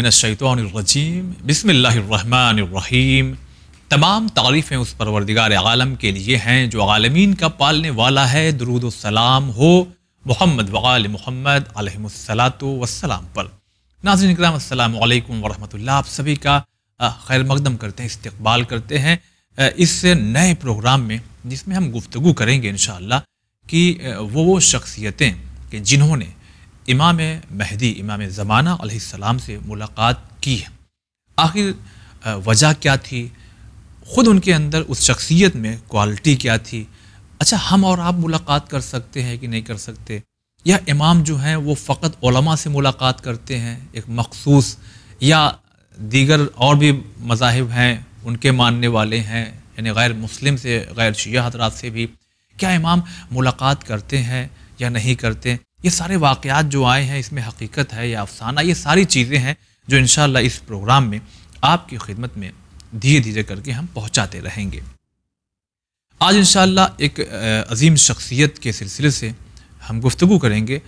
मिनशैतरजीम बसमीम तमाम तारीफ़ें उस परवरदिगार आलम के लिए हैं जो आलमीन का पालने वाला है दरूद सलाम हो मोहम्मद वाल मोहम्मद अलहमसलात वसलाम पर नाजन इक्राम अल्लाम वरहमल आप सभी का खैर मकदम करते हैं इस्तबाल करते हैं इस नए प्रोग्राम में जिसमें हम गुफ्तु करेंगे इन कि वो वो शख्सियतें कि जिन्होंने इमाम महदी इमाम ज़माना सलाम से मुलाकात की है आखिर वजह क्या थी ख़ुद उनके अंदर उस शख्सियत में क्वालिटी क्या थी अच्छा हम और आप मुलाकात कर सकते हैं कि नहीं कर सकते या इमाम जो हैं वो फ़कत ओलमा से मुलाकात करते हैं एक मखसूस या दीगर और भी मजाहब हैं उनके मानने वाले हैं यानी गैर मुस्लिम से गैर शिया हजरात से भी क्या इमाम मुलाकात करते हैं या नहीं करते ये सारे वाक़ात जो आए हैं इसमें हकीकत है या अफसाना ये सारी चीज़ें हैं जो इन इस प्रोग्राम में आपकी खिदमत में धीरे धीरे करके हम पहुँचाते रहेंगे आज इन एक अजीम शख्सियत के सिलसिले से हम गुफ्तु करेंगे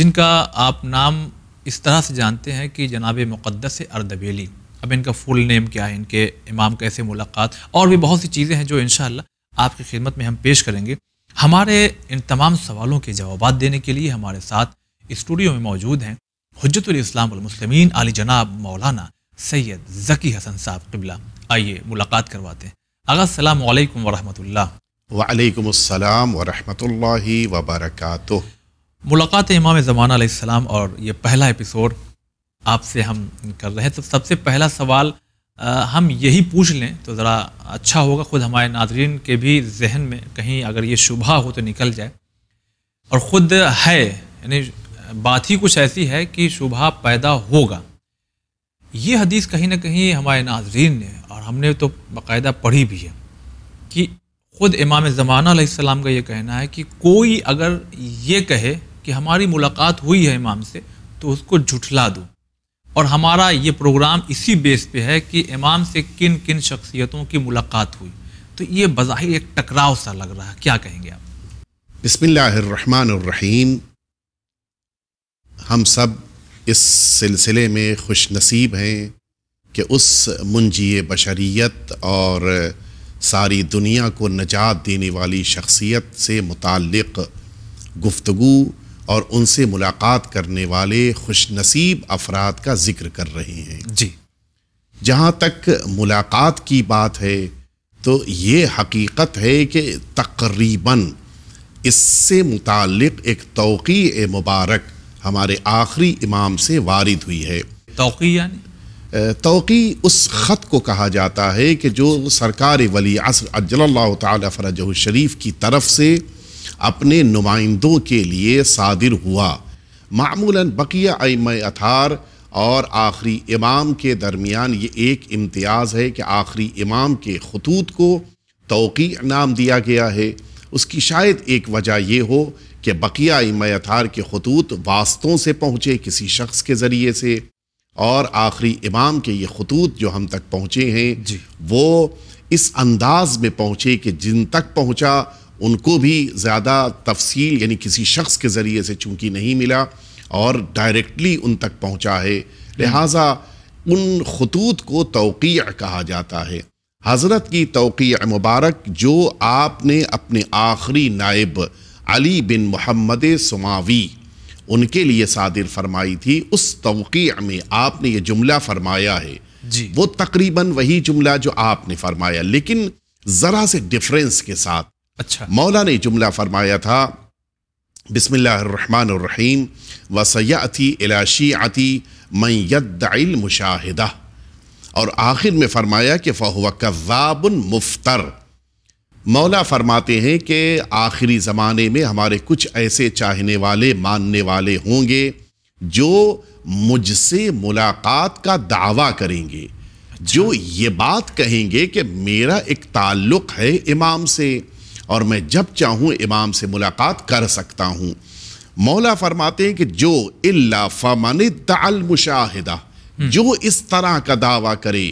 जिनका आप नाम इस तरह से जानते हैं कि जनाब मुक़दस अरदबेली अब इनका फुल नेम क्या है इनके इमाम कैसे मुलाकात और भी बहुत सी चीज़ें हैं जो इन आपकी खिदमत में हम पेश करेंगे हमारे इन तमाम सवालों के जवाब देने के लिए हमारे साथ स्टूडियो में मौजूद हैं हजतलामसलमिन आली जनाब मौलाना सैयद जकी हसन साहब कबिला आइए मुलाकात करवाते हैं आगा सलाम वरहमतुल्ला वालेकुम अस्सलाम वरहमतुल्लाहि मुलाकात इमाम ज़माना सलाम और ये पहला एपिसोड आपसे हम कर रहे हैं तो सबसे पहला सवाल हम यही पूछ लें तो ज़रा अच्छा होगा ख़ुद हमारे नादरीन के भी जहन में कहीं अगर ये शुभा हो तो निकल जाए और ख़ुद है यानी बात ही कुछ ऐसी है कि शुभा पैदा होगा ये हदीस कहीं ना कहीं हमारे नाजरीन ने और हमने तो बाकायदा पढ़ी भी है कि ख़ुद इमाम ज़माना सलाम का ये कहना है कि कोई अगर ये कहे कि हमारी मुलाकात हुई है इमाम से तो उसको झुठला दूँ और हमारा ये प्रोग्राम इसी बेस पे है कि इमाम से किन किन शख्सियतों की मुलाकात हुई तो ये बज़ाहिर एक टकराव सा लग रहा है क्या कहेंगे आप बसमीम हम सब इस सिलसिले में खुश नसीब हैं कि उस मुंजी बशरीत और सारी दुनिया को नजात देने वाली शख्सियत से मुतल गुफ्तु और उनसे मुलाकात करने वाले खुशनसीब अफराद का जिक्र कर रहे हैं जी जहाँ तक मुलाकात की बात है तो ये हकीकत है कि तकरीबन इससे मुतक़ एक तोक़ी मुबारक हमारे आखिरी इमाम से वारिद हुई है तोक़ी यानी तोकी उस ख़त को कहा जाता है कि जो सरकार वली असर अजल्ला शरीफ की तरफ से अपने नुमाइंदों के लिए सादिर हुआ मामूला बकिया आईम अथार और आखिरी इमाम के दरमियान ये एक इम्तियाज़ है कि आखिरी इमाम के खतूत को तोक़ी नाम दिया गया है उसकी शायद एक वजह यह हो कि बकिया इम अथार के खतूत वास्तों से पहुँचे किसी शख्स के ज़रिए से और आखिरी इमाम के ये खतूत जो हम तक पहुँचे हैं वो इस अंदाज में पहुँचे कि जिन तक पहुँचा उनको भी ज़्यादा तफसील यानी किसी शख्स के ज़रिए से चूँकि नहीं मिला और डायरेक्टली उन तक पहुँचा है लिहाजा उन खतूत को तोक़ी कहा जाता है हज़रत की तोक़ी मुबारक जो आपने अपने आखिरी नायब अली बिन मोहम्मद सुमावी उनके लिए सादिर फरमाई थी उस तोक़ी में आपने ये जुमला फरमाया है जी वो तकरीबन वही जुमला जो आपने फरमाया लेकिन ज़रा से डिफरेंस के साथ अच्छा मौला ने जुमला फरमाया था बिसमीम व सयाती इलाशी आती मैद मुशाहिदा और आखिर में फरमाया कि फह कज़ाबन मुफ्तर मौला फरमाते हैं कि आखिरी ज़माने में हमारे कुछ ऐसे चाहने वाले मानने वाले होंगे जो मुझसे मुलाकात का दावा करेंगे अच्छा। जो ये बात कहेंगे कि मेरा एक ताल्लुक़ है इमाम से और मैं जब चाहूँ इमाम से मुलाकात कर सकता हूँ मौला फरमाते हैं कि जो इल्ला फमन मुशाहिदा हम्म। जो इस तरह का दावा करे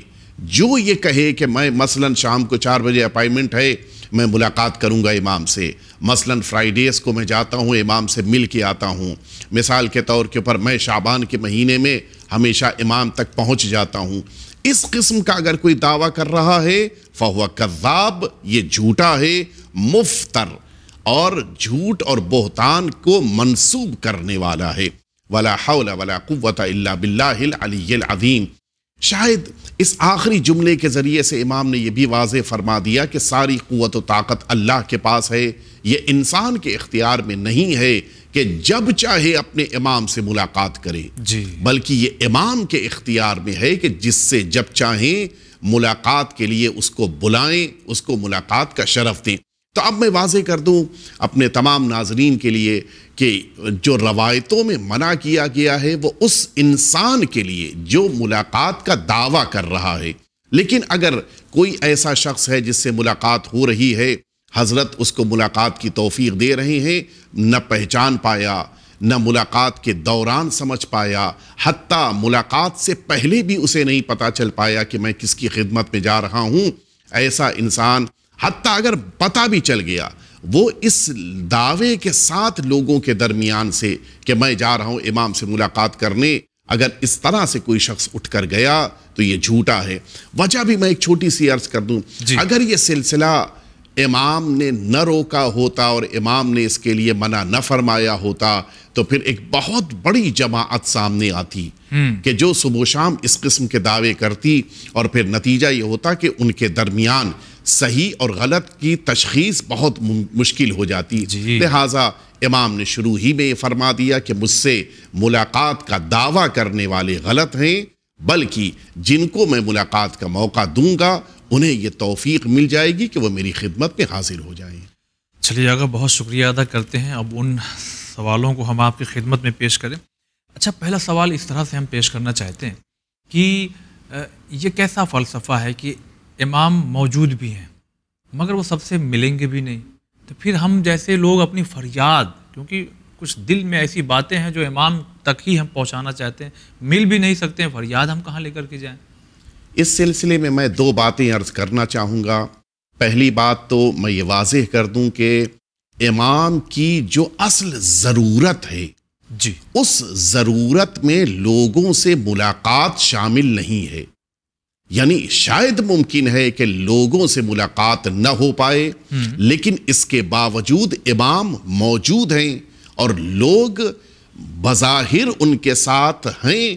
जो ये कहे कि मैं मसलन शाम को चार बजे अपॉइंटमेंट है मैं मुलाकात करूंगा इमाम से मसलन फ्राइडेज़ को मैं जाता हूँ इमाम से मिल के आता हूँ मिसाल के तौर के ऊपर मैं शाबान के महीने में हमेशा इमाम तक पहुँच जाता हूँ इस किस्म का अगर कोई दावा कर रहा है फहुआ कज़ाब ये झूठा है मुफ्तर और झूठ और बोहतान को मनसूब करने वाला है वला हौला वला कुत अलीम शायद इस आखिरी जुमले के ज़रिए से इमाम ने यह भी वाज फरमा दिया कि सारी क़वत ताकत अल्लाह के पास है ये इंसान के इख्तियार में नहीं है कि जब चाहे अपने इमाम से मुलाकात करे जी बल्कि ये इमाम के इख्तियार में है कि जिससे जब चाहें मुलाकात के लिए उसको बुलाएं उसको मुलाकात का शरफ दें तो अब मैं वाजे कर दूँ अपने तमाम नाजरीन के लिए कि जो रवायतों में मना किया गया है वो उस इंसान के लिए जो मुलाकात का दावा कर रहा है लेकिन अगर कोई ऐसा शख्स है जिससे मुलाकात हो रही है हज़रत उसको मुलाकात की तोफ़ी दे रहे हैं न पहचान पाया न मुलाकात के दौरान समझ पाया हती मुलाकात से पहले भी उसे नहीं पता चल पाया कि मैं किसकी खिदमत में जा रहा हूँ ऐसा इंसान हती अगर पता भी चल गया वो इस दावे के साथ लोगों के दरमियान से कि मैं जा रहा हूं इमाम से मुलाकात करने अगर इस तरह से कोई शख्स उठ कर गया तो ये झूठा है वजह भी मैं एक छोटी सी अर्ज कर दूं अगर ये सिलसिला इमाम ने न रोका होता और इमाम ने इसके लिए मना न फरमाया होता तो फिर एक बहुत बड़ी जमात सामने आती हम्म। कि जो सुबह शाम इस किस्म के दावे करती और फिर नतीजा ये होता कि उनके दरमियान सही और गलत की तशखीस बहुत मुश्किल हो जाती है लिहाजा इमाम ने शुरू ही में ये फरमा दिया कि मुझसे मुलाकात का दावा करने वाले गलत हैं बल्कि जिनको मैं मुलाकात का मौका दूंगा उन्हें यह तोफ़ी मिल जाएगी कि वह मेरी खिदमत में हाजिर हो जाए चलिए आगा बहुत शुक्रिया अदा करते हैं अब उन सवालों को हम आपकी खिदमत में पेश करें अच्छा पहला सवाल इस तरह से हम पेश करना चाहते हैं कि यह कैसा फ़लसफ़ा है कि इमाम मौजूद भी हैं मगर वो सबसे मिलेंगे भी नहीं तो फिर हम जैसे लोग अपनी फरियाद क्योंकि कुछ दिल में ऐसी बातें हैं जो इमाम तक ही हम पहुंचाना चाहते हैं मिल भी नहीं सकते हैं फरियाद हम कहाँ लेकर के जाएं इस सिलसिले में मैं दो बातें अर्ज़ करना चाहूँगा पहली बात तो मैं ये वाजह कर दूँ कि इमाम की जो असल ज़रूरत है जी उस ज़रूरत में लोगों से मुलाकात शामिल नहीं है यानी शायद मुमकिन है कि लोगों से मुलाकात न हो पाए लेकिन इसके बावजूद इमाम मौजूद हैं और लोग बज़ाहिर उनके साथ हैं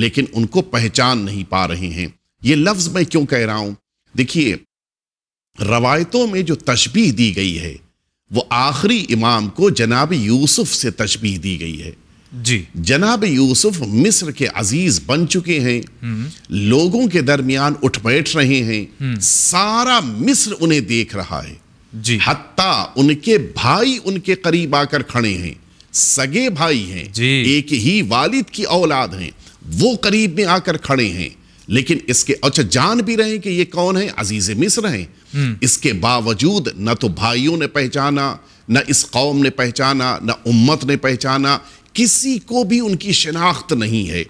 लेकिन उनको पहचान नहीं पा रहे हैं ये लफ्ज़ मैं क्यों कह रहा हूं देखिए रवायतों में जो तशबी दी गई है वो आखिरी इमाम को जनाब यूसुफ से तशबी दी गई है जी जनाब यूसुफ मिस्र के अजीज बन चुके हैं लोगों के दरमियान उठ बैठ रहे हैं सारा मिस्र उन्हें देख रहा है जी हत्ता उनके भाई उनके करीब आकर खड़े हैं सगे भाई हैं एक ही वालिद की औलाद हैं वो करीब में आकर खड़े हैं लेकिन इसके अच्छा जान भी रहे कि ये कौन है अजीज मिस्र हैं हम्म। इसके बावजूद न तो भाइयों ने पहचाना न इस कौम ने पहचाना न उम्मत ने पहचाना किसी को भी उनकी शिनाख्त नहीं है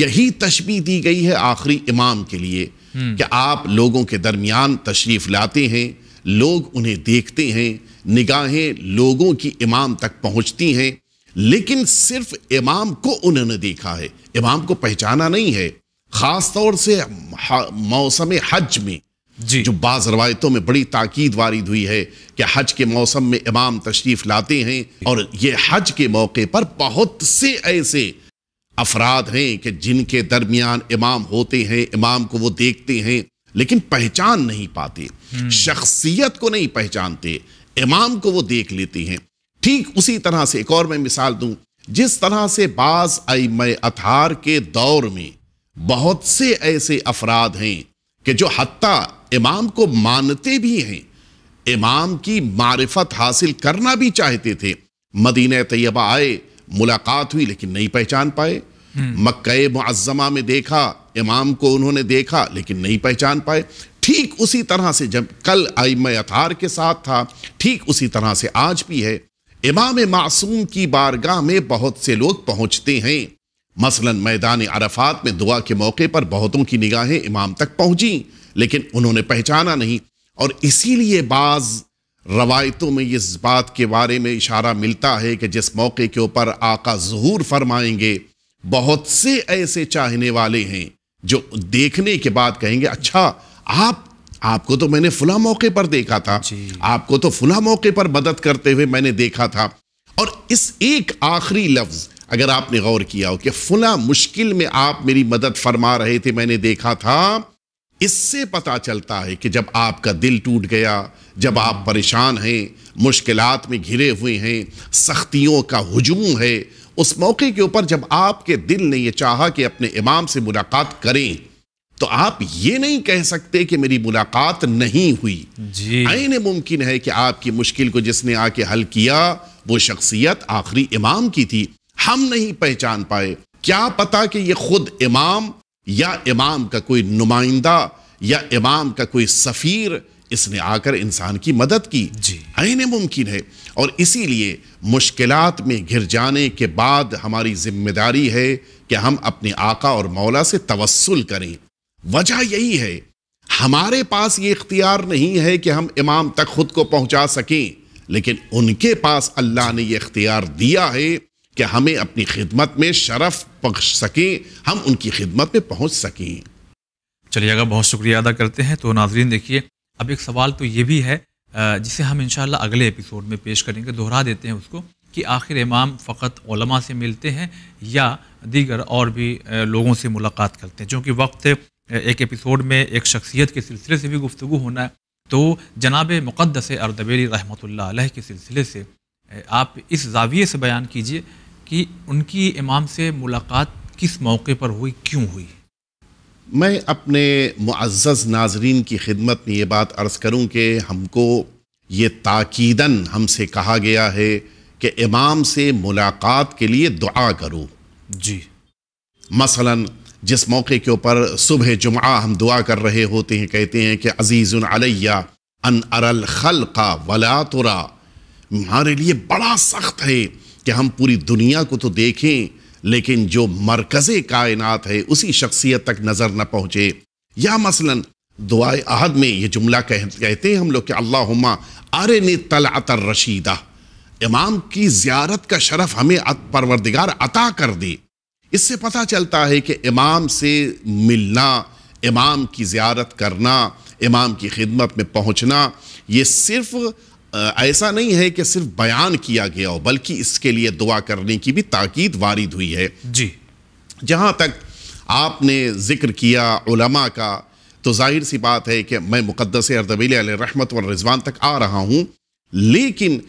यही तशबी दी गई है आखिरी इमाम के लिए हम्म। कि आप लोगों के दरमियान तशरीफ लाते हैं लोग उन्हें देखते हैं निगाहें लोगों की इमाम तक पहुंचती हैं लेकिन सिर्फ इमाम को उन्होंने देखा है इमाम को पहचाना नहीं है ख़ास तौर से मौसम हज में जी जो बाज़ रवायतों में बड़ी ताकीद वारिद हुई है कि हज के मौसम में इमाम तशरीफ़ लाते हैं और ये हज के मौके पर बहुत से ऐसे अफराद हैं कि जिनके दरमियान इमाम होते हैं इमाम को वो देखते हैं लेकिन पहचान नहीं पाते हम्म। शख्सियत को नहीं पहचानते इमाम को वो देख लेते हैं ठीक उसी तरह से एक और मैं मिसाल दूं जिस तरह से बाज आईम अथार के दौर में बहुत से ऐसे अफराद हैं कि जो हती इमाम को मानते भी हैं इमाम की मारिफत हासिल करना भी चाहते थे मदीना तैयबा आए मुलाकात हुई लेकिन नहीं पहचान पाए हम्म। मक्के मुआजमा में देखा इमाम को उन्होंने देखा लेकिन नहीं पहचान पाए ठीक उसी तरह से जब कल मैं अतार के साथ था ठीक उसी तरह से आज भी है इमाम मासूम की बारगाह में बहुत से लोग पहुंचते हैं मसलन मैदान अरफात में दुआ के मौके पर बहुतों की निगाहें इमाम तक पहुंची लेकिन उन्होंने पहचाना नहीं और इसीलिए बाज़ रवायतों में इस बात के बारे में इशारा मिलता है कि जिस मौके के ऊपर आका जहूर फरमाएंगे बहुत से ऐसे चाहने वाले हैं जो देखने के बाद कहेंगे अच्छा आप आपको तो मैंने फुला मौके पर देखा था आपको तो फुला मौके पर मदद करते हुए मैंने देखा था और इस एक आखिरी लफ्ज अगर आपने गौर किया हो कि फुला मुश्किल में आप मेरी मदद फरमा रहे थे मैंने देखा था इससे पता चलता है कि जब आपका दिल टूट गया जब आप परेशान हैं मुश्किलात में घिरे हुए हैं सख्तियों का हजूम है उस मौके के ऊपर जब आपके दिल ने यह चाहा कि अपने इमाम से मुलाकात करें तो आप ये नहीं कह सकते कि मेरी मुलाकात नहीं हुई जी आइन मुमकिन है कि आपकी मुश्किल को जिसने आके हल किया वो शख्सियत आखिरी इमाम की थी हम नहीं पहचान पाए क्या पता कि ये खुद इमाम या इमाम का कोई नुमाइंदा या इमाम का कोई सफ़ीर इसने आकर इंसान की मदद की जी आने मुमकिन है और इसीलिए मुश्किल में घिर जाने के बाद हमारी जिम्मेदारी है कि हम अपने आका और मौला से तवस्ल करें वजह यही है हमारे पास ये इख्तियार नहीं है कि हम इमाम तक खुद को पहुंचा सकें लेकिन उनके पास अल्लाह ने यह इख्तियार दिया है कि हमें अपनी खिदमत में शरफ बख्श सकें हम उनकी खिदमत में पहुंच सकें चलिए अगर बहुत शुक्रिया अदा करते हैं तो नाजरीन देखिए अब एक सवाल तो ये भी है जिसे हम इन अगले एपिसोड में पेश करेंगे दोहरा देते हैं उसको कि आखिर इमाम फ़कत ओलमा से मिलते हैं या दीगर और भी लोगों से मुलाकात करते हैं क्योंकि वक्त एक एपिसोड में एक शख्सियत के सिलसिले से भी गुफ्तु होना है तो जनाब मुक़दस अरदबेली रहमत के सिलसिले से आप इस जाविये से बयान कीजिए कि उनकी इमाम से मुलाकात किस मौके पर हुई क्यों हुई मैं अपने मुआज़ नाजरीन की खिदमत में ये बात अर्ज़ करूँ कि हमको ये ताकीदन हमसे कहा गया है कि इमाम से मुलाकात के लिए दुआ करो जी मसलन जिस मौके के ऊपर सुबह जुमा हम दुआ कर रहे होते हैं कहते हैं कि अजीज़ अलैया अन अरल खल का वला तुरा हमारे लिए बड़ा सख्त है कि हम पूरी दुनिया को तो देखें लेकिन जो मरकज़ कायनात है उसी शख्सियत तक नज़र न पहुंचे या मसलन दुआए अहद में ये जुमला कह, कहते हैं हम लोग कि अल्लाहुम्मा अरे ने तलात रशीदा इमाम की ज़ियारत का शरफ़ हमें परवरदिगार अता कर दे इससे पता चलता है कि इमाम से मिलना इमाम की ज़ियारत करना इमाम की खिदमत में पहुंचना ये सिर्फ़ ऐसा नहीं है कि सिर्फ बयान किया गया हो बल्कि इसके लिए दुआ करने की भी ताकीद वारिद हुई है जी जहाँ तक आपने जिक्र किया उलमा का तो जाहिर सी बात है कि मैं मुक़दस अरदबी रहमत और रिजवान तक आ रहा हूँ लेकिन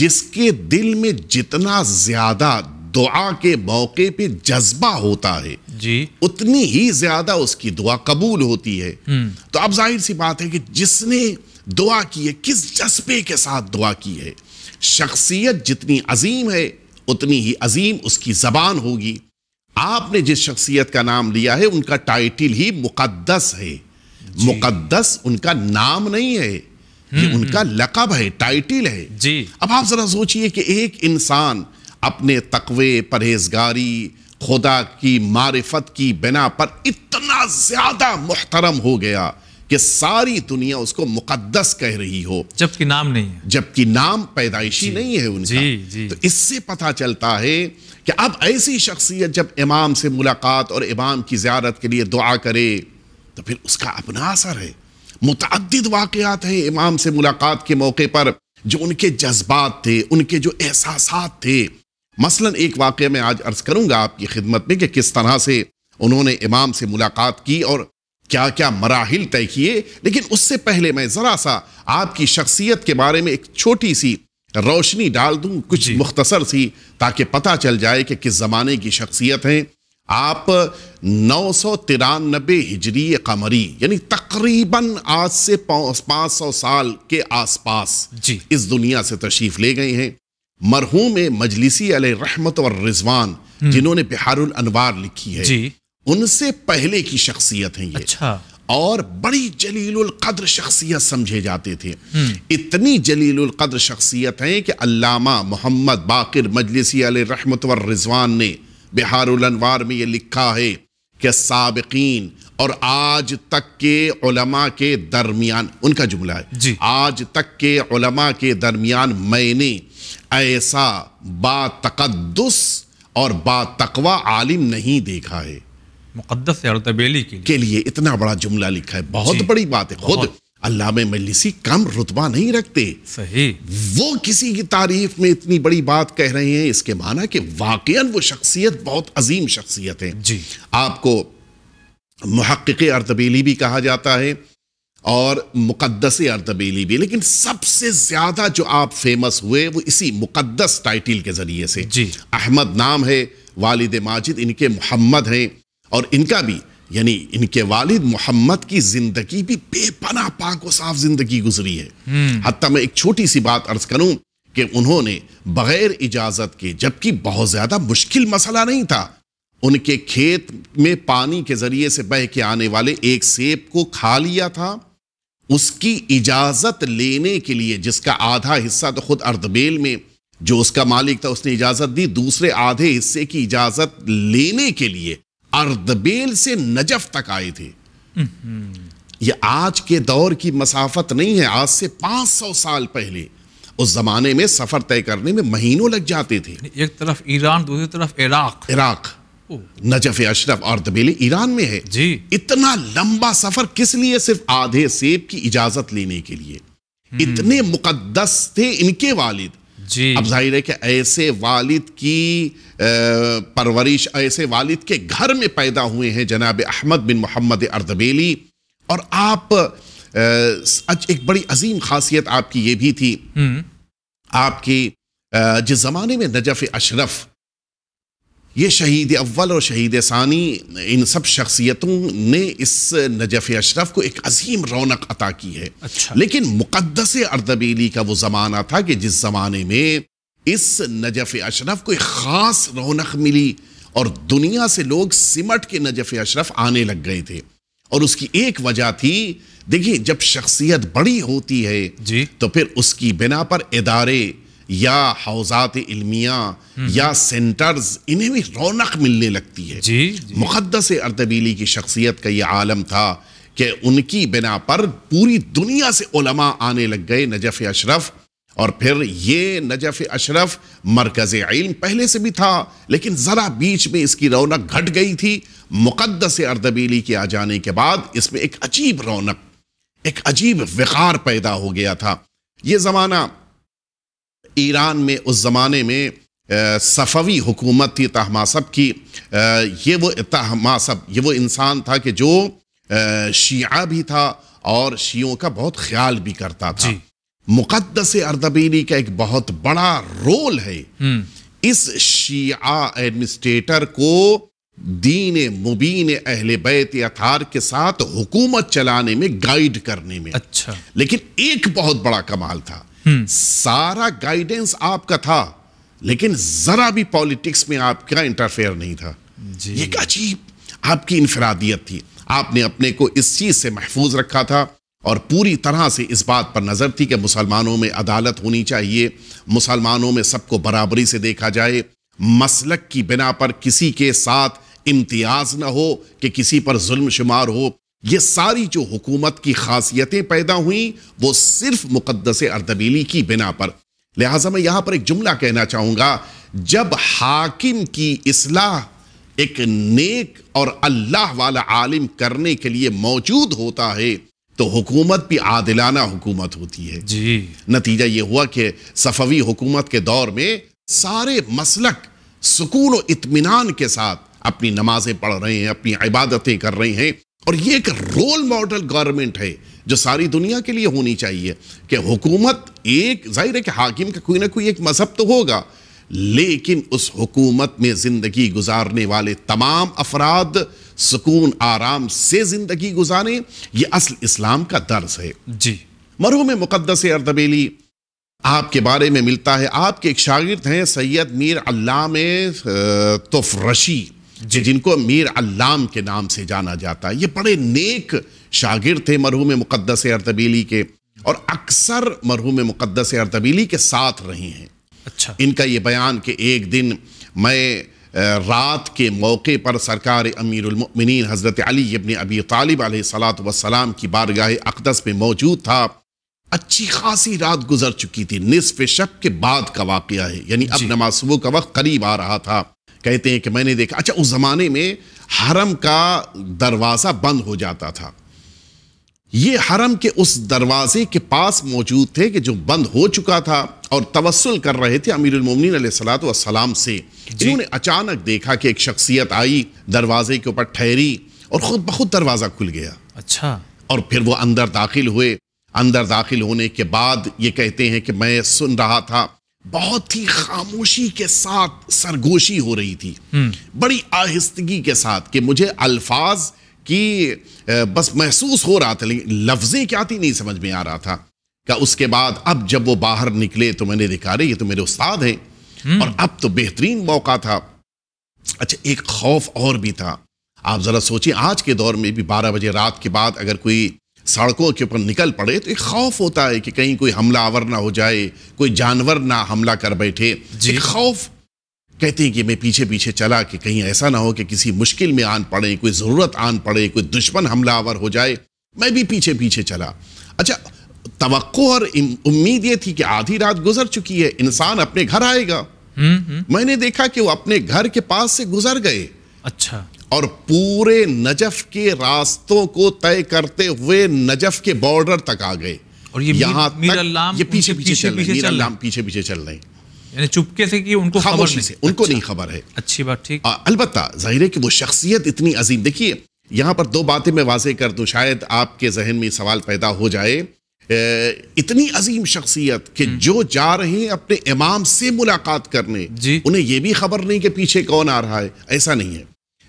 जिसके दिल में जितना ज़्यादा दुआ के मौके पे जज्बा होता है जी उतनी ही ज़्यादा उसकी दुआ कबूल होती है हम्म। तो अब जाहिर सी बात है कि जिसने दुआ की है किस जज्बे के साथ दुआ की है शख्सियत जितनी अजीम है उतनी ही अजीम उसकी जबान होगी आपने जिस शख्सियत का नाम लिया है उनका टाइटल ही मुकद्दस है मुकद्दस उनका नाम नहीं है ये हम्म, उनका हम्म। लकब है टाइटल है जी अब आप जरा सोचिए कि एक इंसान अपने तकवे परहेजगारी खुदा की मारिफत की बिना पर इतना ज्यादा मुहतरम हो गया कि सारी दुनिया उसको मुकद्दस कह रही हो जबकि नाम नहीं है जबकि नाम पैदाइशी नहीं है उनका जी, जी। तो इससे पता चलता है कि अब ऐसी शख्सियत जब इमाम से मुलाकात और इमाम की ज्यारत के लिए दुआ करे तो फिर उसका अपना असर है मुतद वाकत हैं इमाम से मुलाकात के मौके पर जो उनके जज्बात थे उनके जो एहसास थे मसलन एक वाक्य मैं आज अर्ज़ करूँगा आपकी खिदमत में कि किस तरह से उन्होंने इमाम से मुलाकात की और क्या क्या मराहल तय किए लेकिन उससे पहले मैं ज़रा सा आपकी शख्सियत के बारे में एक छोटी सी रोशनी डाल दूं कुछ मुख्तसर सी ताकि पता चल जाए कि किस ज़माने की शख्सियत हैं आप नौ सौ तिरानबे हिजरी कमरी यानी तकरीबन आज से पाँच सौ साल के आसपास जी इस दुनिया से तशरीफ़ ले गए हैं मरहूम मजलिसी रहमत और रिजवान हम्म। जिन्होंने बिहारुल अनवार लिखी है जी उनसे पहले की शख्सियत है ये अच्छा और बड़ी जलील कद्र शख्सियत समझे जाते थे हम्म। इतनी जलील कद्र शख्सियत हैं कि अल्लामा मोहम्मद बाकिर मजलिसी रहमतवर रिजवान ने बिहार में ये लिखा है कि सबकिन और आज तक के उलमा के दरमियान उनका जुमला है आज तक के उलमा के दरमियान मैंने ऐसा बातकदस और बातकवा आलिम नहीं देखा है मुकदस तबेली के, के लिए इतना बड़ा जुमला लिखा है बहुत बड़ी बात है खुद अल्लाह में कम रुतबा नहीं रखते सही वो किसी की तारीफ में इतनी बड़ी बात कह रहे हैं इसके माना कि वाकया वो शख्सियत बहुत अजीम शख्सियत है जी आपको महक्क अरतबेली भी कहा जाता है और मुकदस अरतबेली भी लेकिन सबसे ज्यादा जो आप फेमस हुए वो इसी मुकदस टाइटल के जरिए से जी अहमद नाम है वालिद माजिद इनके मोहम्मद हैं और इनका भी यानी इनके वालिद मोहम्मद की जिंदगी भी बेपना पाक साफ जिंदगी गुजरी है हम्म। हत्या मैं एक छोटी सी बात अर्ज करूं कि उन्होंने बगैर इजाजत के जबकि बहुत ज्यादा मुश्किल मसला नहीं था उनके खेत में पानी के जरिए से बह के आने वाले एक सेब को खा लिया था उसकी इजाजत लेने के लिए जिसका आधा हिस्सा तो खुद अर्धबेल में जो उसका मालिक था उसने इजाजत दी दूसरे आधे हिस्से की इजाजत लेने के लिए अर्दबेल से नजफ तक आए थे ये आज के दौर की मसाफत नहीं है आज से 500 साल पहले उस जमाने में सफर तय करने में महीनों लग जाते थे एक तरफ ईरान दूसरी तरफ इराक इराक नजफ अशरफ और दबेली ईरान में है जी इतना लंबा सफर किस लिए सिर्फ आधे सेब की इजाजत लेने के लिए हम्म। इतने मुकद्दस थे इनके वालिद जी अब जाहिर है कि ऐसे वालिद की परवरिश ऐसे वालिद के घर में पैदा हुए हैं जनाब अहमद बिन मोहम्मद अर्दबेली और आप एक बड़ी अजीम खासियत आपकी ये भी थी हम्म। आपकी जिस जमाने में नजफ अशरफ ये शहीद अव्वल और शहीद सानी इन सब शख्सियतों ने इस नजफ़ अशरफ को एक अजीम रौनक अता की है अच्छा। लेकिन मुक़दस अर्दबेली का वो ज़माना था कि जिस ज़माने में इस नजफ़ अशरफ को एक ख़ास रौनक मिली और दुनिया से लोग सिमट के नजफ़ अशरफ आने लग गए थे और उसकी एक वजह थी देखिए जब शख्सियत बड़ी होती है जी तो फिर उसकी बिना पर इदारे या हौजात इलमिया हम्म। या सेंटर्स इन्हें भी रौनक मिलने लगती है जी, जी। मुक़दस अरतबीली की शख्सियत का यह आलम था कि उनकी बिना पर पूरी दुनिया से उलमा आने लग गए नजफ़ अशरफ और फिर ये नजफ़ अशरफ मरकज़ इल्म पहले से भी था लेकिन ज़रा बीच में इसकी रौनक घट गई थी मुक़दस अरदबीली के आ जाने के बाद इसमें एक अजीब रौनक एक अजीब वक़ार पैदा हो गया था ये ज़माना ईरान में उस ज़माने में सफ़वी हुकूमत थी तहमासब की ये वो तहमासब ये वो इंसान था कि जो शिया भी था और शियों का बहुत ख्याल भी करता था मुकदस अर्दबीली का एक बहुत बड़ा रोल है हम्म। इस शिया एडमिनिस्ट्रेटर को दीन मुबीन अहल बैत अथार के साथ हुकूमत चलाने में गाइड करने में अच्छा लेकिन एक बहुत बड़ा कमाल था हम्म। सारा गाइडेंस आपका था लेकिन जरा भी पॉलिटिक्स में आपका इंटरफेयर नहीं था ये अजीब आपकी इनफरादियत थी आपने अपने को इस चीज से महफूज रखा था और पूरी तरह से इस बात पर नज़र थी कि मुसलमानों में अदालत होनी चाहिए मुसलमानों में सबको बराबरी से देखा जाए मसलक की बिना पर किसी के साथ इम्तियाज ना हो कि किसी पर जुल्म शुमार हो ये सारी जो हुकूमत की खासियतें पैदा हुई वो सिर्फ मुकदस अर्दबीली की बिना पर लिहाजा मैं यहां पर एक जुमला कहना चाहूंगा जब हाकिम की इसलाह एक नेक और अल्लाह वाला आलिम करने के लिए मौजूद होता है तो हुकूमत भी आदिलाना हुकूमत होती है जी नतीजा ये हुआ कि सफ़वी हुकूमत के दौर में सारे मसलक सुकून और इतमान के साथ अपनी नमाजें पढ़ रहे हैं अपनी इबादतें कर रहे हैं और ये एक रोल मॉडल गवर्नमेंट है जो सारी दुनिया के लिए होनी चाहिए कि हुकूमत एक जाहिर है कि हाकिम का कोई ना कोई एक मजहब तो होगा लेकिन उस हुकूमत में ज़िंदगी गुजारने वाले तमाम अफराद सुकून आराम से ज़िंदगी गुजारें ये असल इस्लाम का दर्ज है जी मरहूम मुकदस अर्दबेली आपके बारे में मिलता है आपके एक शागिर्द हैं सैयद मीर अल्लाम रशी जिनको मीर अल्लाम के नाम से जाना जाता है ये बड़े नेक शागिर थे मरहूम मुक़दस अरतबीली के और अक्सर मरहूम मुक़दस अरतबीली के साथ रही हैं अच्छा इनका ये बयान कि एक दिन मैं रात के मौके पर सरकार अमीरमिन हज़रत अली अबन अबी तालिब सलात वसलाम की बारगाह अकदस में मौजूद था अच्छी खासी रात गुजर चुकी थी निसफ शब के बाद का वाक़ है यानी अब नमाज सुबह का वक्त करीब आ रहा था कहते हैं कि मैंने देखा अच्छा उस ज़माने में हरम का दरवाज़ा बंद हो जाता था ये हरम के उस दरवाजे के पास मौजूद थे कि जो बंद हो चुका था और तवसल कर रहे थे अमीर अमीरमिन सलाम से जिन्होंने अचानक देखा कि एक शख्सियत आई दरवाजे के ऊपर ठहरी और खुद बहुत दरवाज़ा खुल गया अच्छा और फिर वो अंदर दाखिल हुए अंदर दाखिल होने के बाद ये कहते हैं कि मैं सुन रहा था बहुत ही खामोशी के साथ सरगोशी हो रही थी हम्म। बड़ी आहिस्तगी के साथ कि मुझे अल्फाज की बस महसूस हो रहा था लेकिन लफ्जें क्या थी नहीं समझ में आ रहा था का उसके बाद अब जब वो बाहर निकले तो मैंने दिखा रहे ये तो मेरे उस्ताद हैं हम्म। और अब तो बेहतरीन मौका था अच्छा एक खौफ और भी था आप ज़रा सोचिए आज के दौर में भी बारह बजे रात के बाद अगर कोई सड़कों के ऊपर निकल पड़े तो एक खौफ होता है कि कहीं कोई हमलावर ना हो जाए कोई जानवर ना हमला कर बैठे एक खौफ कहते हैं कि मैं पीछे पीछे चला कि कहीं ऐसा ना हो कि किसी मुश्किल में आन पड़े कोई ज़रूरत आन पड़े कोई दुश्मन हमलावर हो जाए मैं भी पीछे पीछे चला अच्छा तो और उम्मीद ये थी कि आधी रात गुजर चुकी है इंसान अपने घर आएगा हम्म, हम्म। मैंने देखा कि वो अपने घर के पास से गुजर गए अच्छा और पूरे नजफ के रास्तों को तय करते हुए नजफ के बॉर्डर तक आ गए और ये यहाँ तक ये पीछे पीछे, पीछे, पीछे चल रहे पीछे पीछे चल रहे यानी चुपके से कि उनको खबर नहीं से उनको अच्छा। नहीं खबर है अच्छी बात ठीक अलबत् जाहिर है कि वो शख्सियत इतनी अजीम देखिए यहां पर दो बातें मैं वाजे कर दू शायद आपके जहन में सवाल पैदा हो जाए इतनी अजीम शख्सियत कि हम्म। जो जा रहे हैं अपने इमाम से मुलाकात करने उन्हें यह भी खबर नहीं कि पीछे कौन आ रहा है ऐसा नहीं है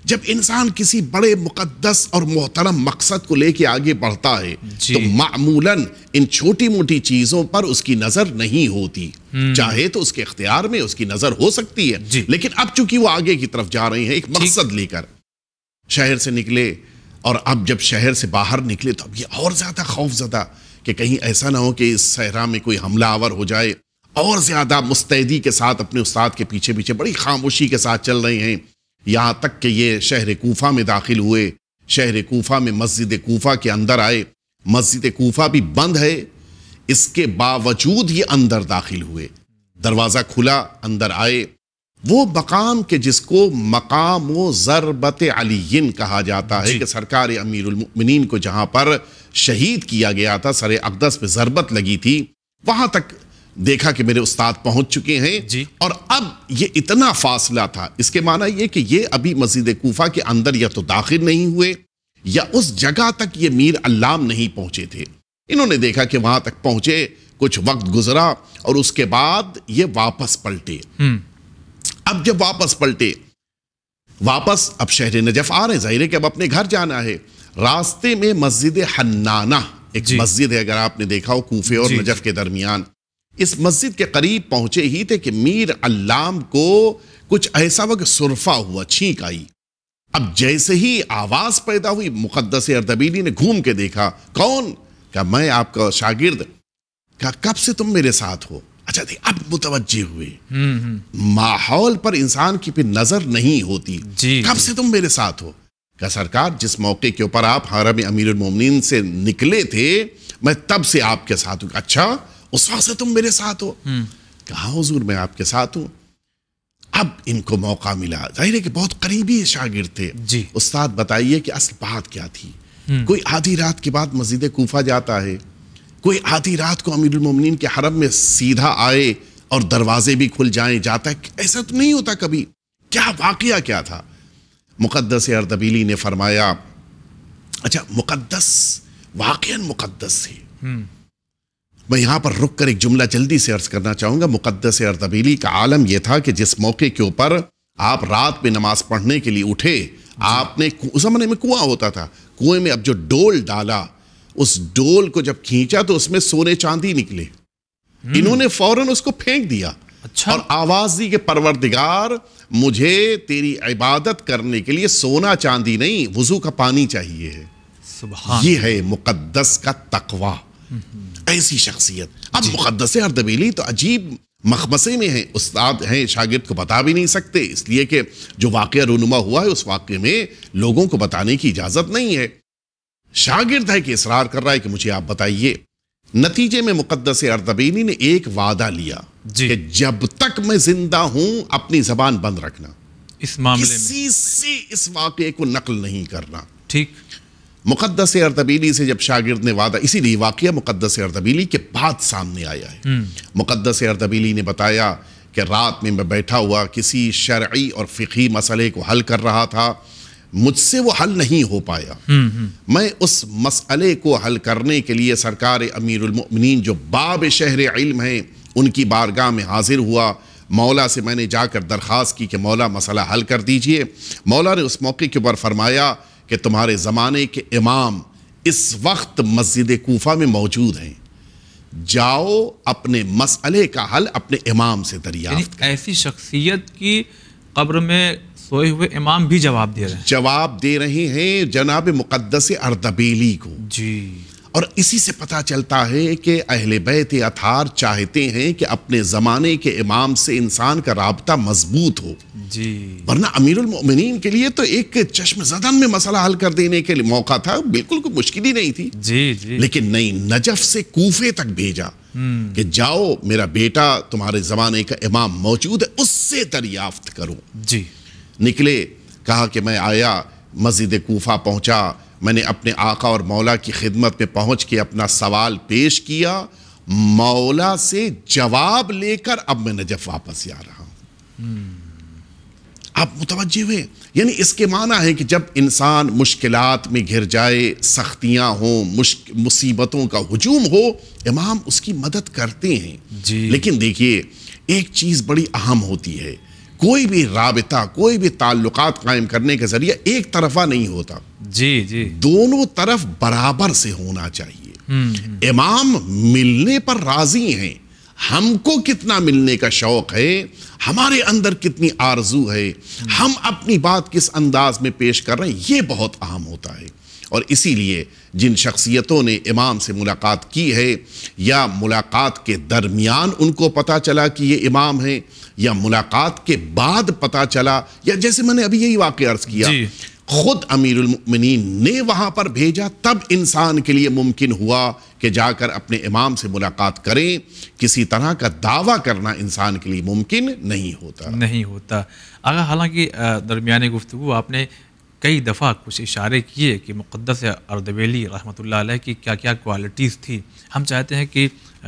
जब इंसान किसी बड़े मुकद्दस और मोहतरम मकसद को लेके आगे बढ़ता है तो मामूलन इन छोटी मोटी चीज़ों पर उसकी नज़र नहीं होती हम्म। चाहे तो उसके अख्तियार में उसकी नज़र हो सकती है लेकिन अब चूंकि वो आगे की तरफ जा रहे हैं एक मकसद लेकर शहर से निकले और अब जब शहर से बाहर निकले तो अब ये और ज़्यादा खौफ ज्यादा कि कहीं ऐसा ना हो कि इस सहरा में कोई हमला आवर हो जाए और ज़्यादा मुस्तैदी के साथ अपने उस्ताद के पीछे पीछे बड़ी खामोशी के साथ चल रहे हैं यहाँ तक कि ये शहर कोफा में दाखिल हुए शहर कोफा में मस्जिद कोफा के अंदर आए मस्जिद कोफा भी बंद है इसके बावजूद ये अंदर दाखिल हुए दरवाज़ा खुला अंदर आए वो मकाम के जिसको मकाम ज़रबत अलीन कहा जाता है कि सरकार अमीरमिन को जहाँ पर शहीद किया गया था सर अकदस पे ज़रबत लगी थी वहाँ तक देखा कि मेरे उस्ताद पहुंच चुके हैं जी। और अब ये इतना फासला था इसके माना ये कि ये अभी मस्जिद कोफा के अंदर या तो दाखिल नहीं हुए या उस जगह तक ये मीर अल्लाम नहीं पहुंचे थे इन्होंने देखा कि वहां तक पहुंचे कुछ वक्त गुजरा और उसके बाद ये वापस पलटे हम्म। अब जब वापस पलटे वापस अब शहर नजफ आ रहे जाहिर है कि अब अपने घर जाना है रास्ते में मस्जिद हन्नाना एक मस्जिद है अगर आपने देखा हो कूफे और नजफ के दरमियान इस मस्जिद के करीब पहुंचे ही थे कि मीर अल्लाम को कुछ ऐसा वक्त सुरफा हुआ छींक आई अब जैसे ही आवाज पैदा हुई मुकदस अर्दबीली ने घूम के देखा कौन क्या मैं आपका शागिर्द क्या कब से तुम मेरे साथ हो अच्छा देख अब मुतवजे हुए माहौल पर इंसान की फिर नजर नहीं होती कब से तुम मेरे साथ हो क्या सरकार जिस मौके के ऊपर आप हरम अमीर से निकले थे मैं तब से आपके साथ हूँ अच्छा उस वक्त से तुम मेरे साथ हो हम्म। कहा हजूर मैं आपके साथ हूँ अब इनको मौका मिला जाहिर है कि बहुत करीबी शागिर थे जी उस्ताद बताइए कि असल बात क्या थी हम्म। कोई आधी रात के बाद मस्जिद कोफा जाता है कोई आधी रात को अमीरुल अमीरमिन के हरम में सीधा आए और दरवाजे भी खुल जाएं जाता है ऐसा तो नहीं होता कभी क्या वाकया क्या था मुकद्दस अरदबीली ने फरमाया अच्छा मुकद्दस वाकया मुकद्दस है हम्म। मैं यहाँ पर रुक कर एक जुमला जल्दी से अर्ज करना चाहूँगा मुकदस अर्दबीली का आलम यह था कि जिस मौके के ऊपर आप रात में नमाज पढ़ने के लिए उठे आपने उस जमाने में कुआं होता था कुएं में अब जो डोल डाला उस डोल को जब खींचा तो उसमें सोने चांदी निकले हम्म। इन्होंने फौरन उसको फेंक दिया अच्छा और आवाज दी कि परवरदिगार मुझे तेरी इबादत करने के लिए सोना चांदी नहीं वजू का पानी चाहिए ये है मुकद्दस का तकवा Mm-hmm. ऐसी शख्सियत अब मुकदस अर्दबीली तो अजीब मखमसे में है उस्ताद हैं शागिर्द को बता भी नहीं सकते इसलिए कि जो वाक़ रूनुमा हुआ है उस वाक़े में लोगों को बताने की इजाज़त नहीं है शागिर्द है कि इसरार कर रहा है कि मुझे आप बताइए नतीजे में मुकदस अर्दबीनी ने एक वादा लिया कि जब तक मैं जिंदा हूं अपनी जबान बंद रखना इस मामले किसी में। से इस वाक्य को नकल नहीं करना ठीक मुक़दस अरतबीली से जब शागिर्द ने वादा इसीलिए वाक़ मुक़दस अरतबीली के बाद सामने आया है हम्म। मुक़दस अरतबीली ने बताया कि रात में मैं बैठा हुआ किसी शर्य और फ़िकी मसले को हल कर रहा था मुझसे वो हल नहीं हो पाया हम्म, हम्म। मैं उस मसले को हल करने के लिए सरकार अमीरमिन जो बाब शहर इल्म हैं उनकी बारगाह में हाजिर हुआ मौला से मैंने जाकर दरख्वास्त की कि मौला मसला हल कर दीजिए मौला ने उस मौके के ऊपर फरमाया कि तुम्हारे ज़माने के इमाम इस वक्त मस्जिद कोफा में मौजूद हैं जाओ अपने मसले का हल अपने इमाम से दरिया ऐसी शख्सियत की कब्र में सोए हुए इमाम भी जवाब दे रहे हैं जवाब दे रहे हैं जनाब मुकदस अरदबेली को जी और इसी से पता चलता है कि अहल बैत अथार चाहते हैं कि अपने ज़माने के इमाम से इंसान का रबता मजबूत हो जी वरना अमीरमिन के लिए तो एक चश्म जदन में मसला हल कर देने के लिए मौका था बिल्कुल कोई मुश्किल ही नहीं थी जी जी लेकिन नहीं नजफ से कूफे तक भेजा हम्म। कि जाओ मेरा बेटा तुम्हारे ज़माने का इमाम मौजूद है उससे दरियाफ्त करो जी निकले कहा कि मैं आया मस्जिद कोफा पहुंचा मैंने अपने आका और मौला की खिदमत में पहुंच के अपना सवाल पेश किया मौला से जवाब लेकर अब मैं नजफ वापस आ रहा हूं आप मुतवजे हुए यानी इसके माना है कि जब इंसान मुश्किलात में घिर जाए सख्तियां हों मुसीबतों का हजूम हो इमाम उसकी मदद करते हैं लेकिन देखिए एक चीज़ बड़ी अहम होती है कोई भी रबता कोई भी ताल्लुक कायम करने के जरिए एक तरफा नहीं होता जी जी दोनों तरफ बराबर से होना चाहिए हम्म, हम्म। इमाम मिलने पर राजी हैं हमको कितना मिलने का शौक है हमारे अंदर कितनी आरजू है हम्म। हम अपनी बात किस अंदाज में पेश कर रहे हैं ये बहुत अहम होता है और इसीलिए जिन शख्सियतों ने इमाम से मुलाकात की है या मुलाकात के दरमियान उनको पता चला कि ये इमाम हैं या मुलाकात के बाद पता चला या जैसे मैंने अभी यही वाक्य अर्ज़ किया खुद अमीरमिन ने वहाँ पर भेजा तब इंसान के लिए मुमकिन हुआ कि जाकर अपने इमाम से मुलाकात करें किसी तरह का दावा करना इंसान के लिए मुमकिन नहीं होता नहीं होता अगर हालांकि दरमिया गुफ्तु आपने कई दफ़ा कुछ इशारे किए कि मुक़दस अरदबेली रहमत की क्या क्या क्वालिटीज़ थी हम चाहते हैं कि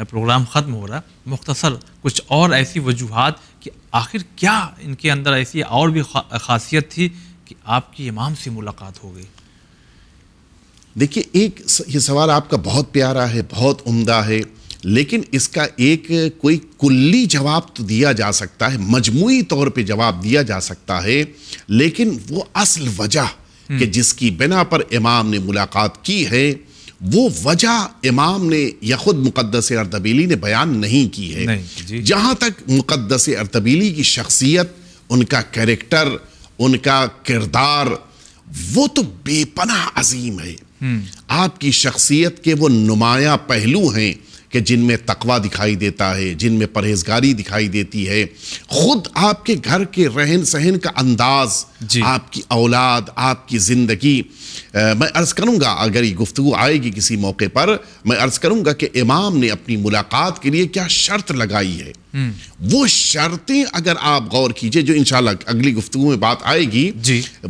प्रोग्राम ख़त्म हो रहा मुख्तसर कुछ और ऐसी वजूहत कि आखिर क्या इनके अंदर ऐसी और भी खासियत थी कि आपकी इमाम से मुलाकात हो गई देखिए एक ये सवाल आपका बहुत प्यारा है बहुत उम्दा है लेकिन इसका एक कोई कुल्ली जवाब तो दिया जा सकता है मजमू तौर पे जवाब दिया जा सकता है लेकिन वो असल वजह कि हम्म। जिसकी बिना पर इमाम ने मुलाकात की है वो वजह इमाम ने या खुद मुकदस अरतबीली ने बयान नहीं की है जहाँ तक मुकदस अरतबीली की शख्सियत उनका कैरेक्टर उनका किरदार वो तो बेपना अजीम है हम्म। आपकी शख्सियत के वो नुमाया पहलू हैं कि जिनमें तकवा दिखाई देता है जिनमें परहेजगारी दिखाई देती है खुद आपके घर के रहन सहन का अंदाज आपकी औलाद आपकी ज़िंदगी मैं अर्ज़ करूँगा अगर ये गुफ्तु आएगी किसी मौके पर मैं अर्ज़ करूँगा कि इमाम ने अपनी मुलाकात के लिए क्या शर्त लगाई है हम्म। वो शर्तें अगर आप गौर कीजिए जो इन अगली गुफ्तु में बात आएगी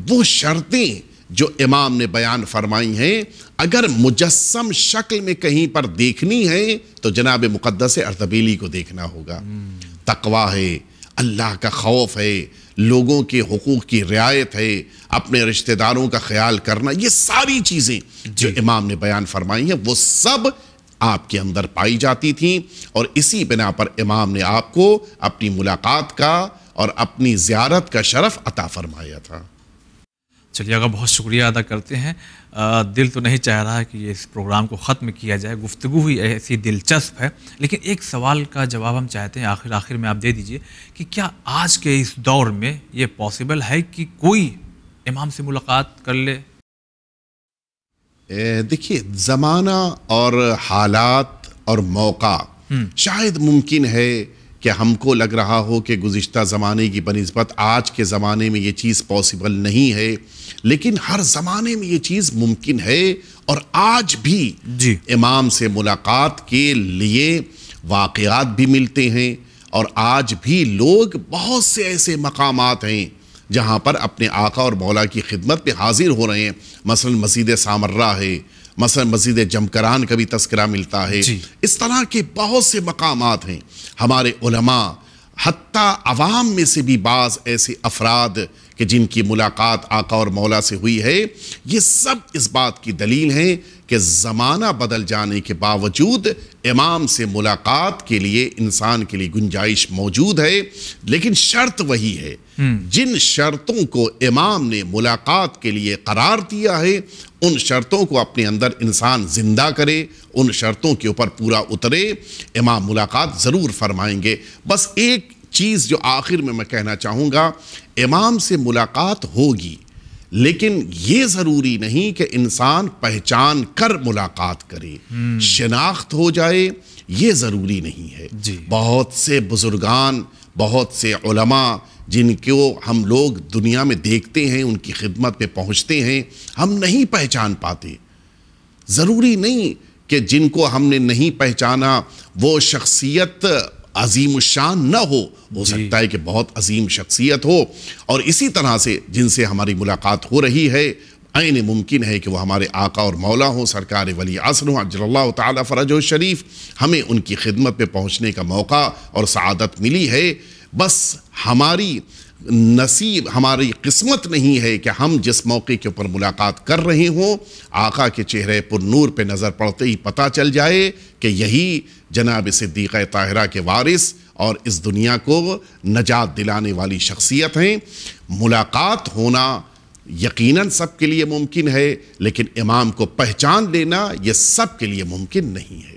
वो शर्तें जो इमाम ने बयान फरमाई हैं अगर मुजस्म शक्ल में कहीं पर देखनी है तो जनाब मुकदस अर्दबीली को देखना होगा तकवा है अल्लाह का खौफ है लोगों के हकूक़ की रियायत है अपने रिश्तेदारों का ख्याल करना ये सारी चीज़ें जो इमाम ने बयान फरमाई हैं वो सब आपके अंदर पाई जाती थी और इसी बिना पर इमाम ने आपको अपनी मुलाकात का और अपनी ज़्यारत का शरफ़ अता फरमाया था चलिए अगर बहुत शुक्रिया अदा करते हैं आ, दिल तो नहीं चाह रहा है कि ये इस प्रोग्राम को ख़त्म किया जाए गुफ्तु ही ऐसी दिलचस्प है लेकिन एक सवाल का जवाब हम चाहते हैं आखिर आखिर में आप दे दीजिए कि क्या आज के इस दौर में ये पॉसिबल है कि कोई इमाम से मुलाकात कर ले देखिए ज़माना और हालात और मौका हम्म। शायद मुमकिन है कि हमको लग रहा हो कि गुज्त ज़माने की बनस्बत आज के ज़माने में ये चीज़ पॉसिबल नहीं है लेकिन हर ज़माने में ये चीज़ मुमकिन है और आज भी जी इमाम से मुलाकात के लिए वाक़ात भी मिलते हैं और आज भी लोग बहुत से ऐसे मकाम हैं जहाँ पर अपने आका और मौला की खिदमत पर हाजिर हो रहे हैं मसलन मस्जिद सामर्रा है मसल मस्जिद जमकरान का भी तस्करा मिलता है इस तरह के बहुत से मकाम हैं हमारे उलमा हती आवाम में से भी बाज़ ऐसे अफराद कि जिनकी मुलाकात आका और मौला से हुई है ये सब इस बात की दलील है कि ज़माना बदल जाने के बावजूद इमाम से मुलाकात के लिए इंसान के लिए गुंजाइश मौजूद है लेकिन शर्त वही है हम्म। जिन शर्तों को इमाम ने मुलाकात के लिए करार दिया है उन शर्तों को अपने अंदर इंसान ज़िंदा करे उन शर्तों के ऊपर पूरा उतरे इमाम मुलाकात ज़रूर फरमाएंगे बस एक चीज़ जो आखिर में मैं कहना चाहूँगा इमाम से मुलाकात होगी लेकिन ये ज़रूरी नहीं कि इंसान पहचान कर मुलाकात करे हम्म। शिनाख्त हो जाए ये ज़रूरी नहीं है बहुत से बुज़ुर्गान बहुत से उलमा जिनको हम लोग दुनिया में देखते हैं उनकी खिदमत पे पहुंचते हैं हम नहीं पहचान पाते ज़रूरी नहीं कि जिनको हमने नहीं पहचाना वो शख्सियत अजीम शान न हो हो सकता है कि बहुत अजीम शख्सियत हो और इसी तरह से जिनसे हमारी मुलाकात हो रही है आने मुमकिन है कि वह हमारे आका और मौला हों सरकार वली आसन अजल्ला तरज शरीफ हमें उनकी खिदमत पे पहुँचने का मौका और सदत मिली है बस हमारी नसीब हमारी किस्मत नहीं है कि हम जिस मौके के ऊपर मुलाकात कर रहे हों आका के चेहरे पर नूर पे नज़र पड़ते ही पता चल जाए कि यही जनाब सिद्दीक़ ताहरा के वारिस और इस दुनिया को नजात दिलाने वाली शख्सियत हैं मुलाकात होना यकीनन के लिए मुमकिन है लेकिन इमाम को पहचान लेना ये सब के लिए मुमकिन नहीं है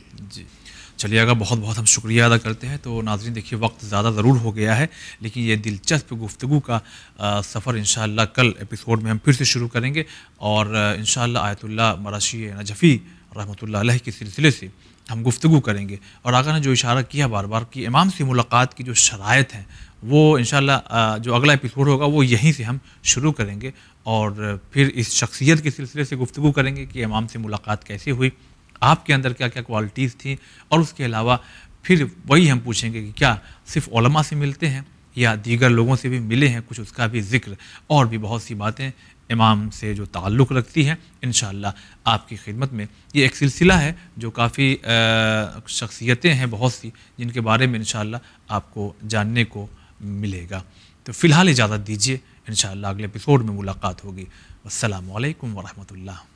चलिए अगर बहुत बहुत हम शुक्रिया अदा करते हैं तो नाजरीन देखिए वक्त ज़्यादा ज़रूर हो गया है लेकिन ये दिलचस्प गुफ्तु का सफ़र इन कल एपिसोड में हम फिर से शुरू करेंगे और इन आयतुल्ला मराशी नजफ़ी रहमतुल्लाह के सिलसिले से हम गुफ्तु करेंगे और आगा ने जो इशारा किया बार बार कि इमाम से मुलाकात की जो शरात हैं वो इन जो अगला एपिसोड होगा वो यहीं से हम शुरू करेंगे और फिर इस शख्सियत के सिलसिले से गुफ्तु करेंगे कि इमाम से मुलाकात कैसे हुई आपके अंदर क्या क्या क्वालिटीज़ थी और उसके अलावा फिर वही हम पूछेंगे कि क्या सिर्फ ओलमा से मिलते हैं या दीगर लोगों से भी मिले हैं कुछ उसका भी जिक्र और भी बहुत सी बातें इमाम से जो ताल्लुक़ रखती हैं इन आपकी खिदमत में ये एक सिलसिला है जो काफ़ी शख्सियतें हैं बहुत सी जिनके बारे में इन आपको जानने को मिलेगा तो फ़िलहाल इजाज़त दीजिए इन अगले एपिसोड में मुलाकात होगी असलकम वरहमल